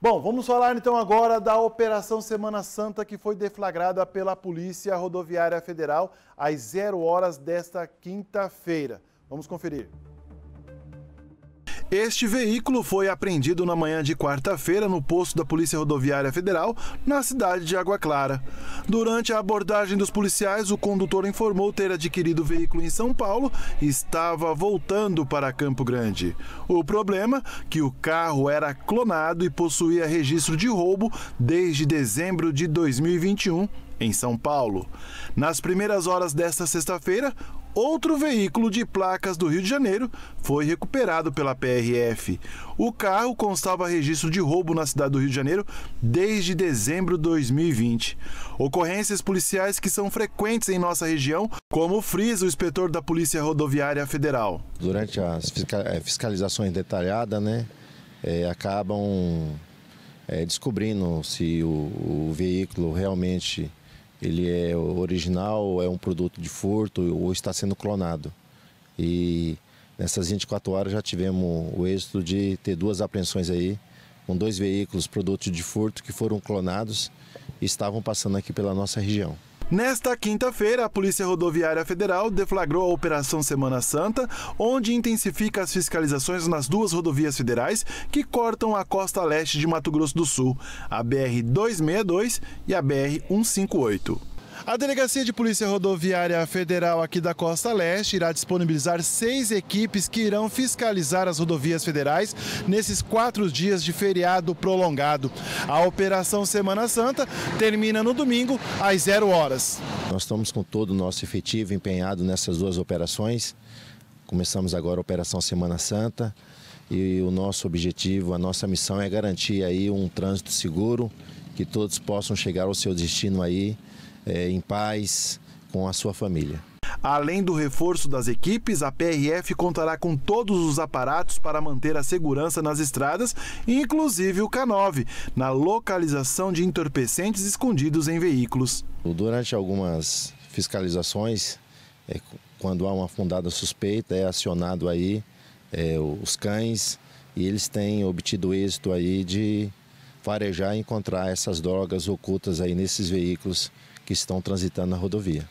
Bom, vamos falar então agora da Operação Semana Santa que foi deflagrada pela Polícia Rodoviária Federal às 0 horas desta quinta-feira. Vamos conferir. Este veículo foi apreendido na manhã de quarta-feira no posto da Polícia Rodoviária Federal, na cidade de Água Clara. Durante a abordagem dos policiais, o condutor informou ter adquirido o veículo em São Paulo e estava voltando para Campo Grande. O problema que o carro era clonado e possuía registro de roubo desde dezembro de 2021 em São Paulo. Nas primeiras horas desta sexta-feira, outro veículo de placas do Rio de Janeiro foi recuperado pela PRF. O carro constava registro de roubo na cidade do Rio de Janeiro desde dezembro de 2020. Ocorrências policiais que são frequentes em nossa região, como frisa o inspetor da Polícia Rodoviária Federal. Durante as eh, fiscalizações detalhadas, né, é, acabam é, descobrindo se o, o veículo realmente ele é original, é um produto de furto ou está sendo clonado. E nessas 24 horas já tivemos o êxito de ter duas apreensões aí, com dois veículos produtos de furto que foram clonados e estavam passando aqui pela nossa região. Nesta quinta-feira, a Polícia Rodoviária Federal deflagrou a Operação Semana Santa, onde intensifica as fiscalizações nas duas rodovias federais que cortam a costa leste de Mato Grosso do Sul, a BR-262 e a BR-158. A Delegacia de Polícia Rodoviária Federal aqui da Costa Leste irá disponibilizar seis equipes que irão fiscalizar as rodovias federais nesses quatro dias de feriado prolongado. A Operação Semana Santa termina no domingo às zero horas. Nós estamos com todo o nosso efetivo empenhado nessas duas operações. Começamos agora a Operação Semana Santa e o nosso objetivo, a nossa missão é garantir aí um trânsito seguro, que todos possam chegar ao seu destino aí é, em paz com a sua família. Além do reforço das equipes, a PRF contará com todos os aparatos para manter a segurança nas estradas, inclusive o K9, na localização de entorpecentes escondidos em veículos. Durante algumas fiscalizações, é, quando há uma fundada suspeita, é acionado aí é, os cães e eles têm obtido êxito aí de farejar e encontrar essas drogas ocultas aí nesses veículos que estão transitando na rodovia.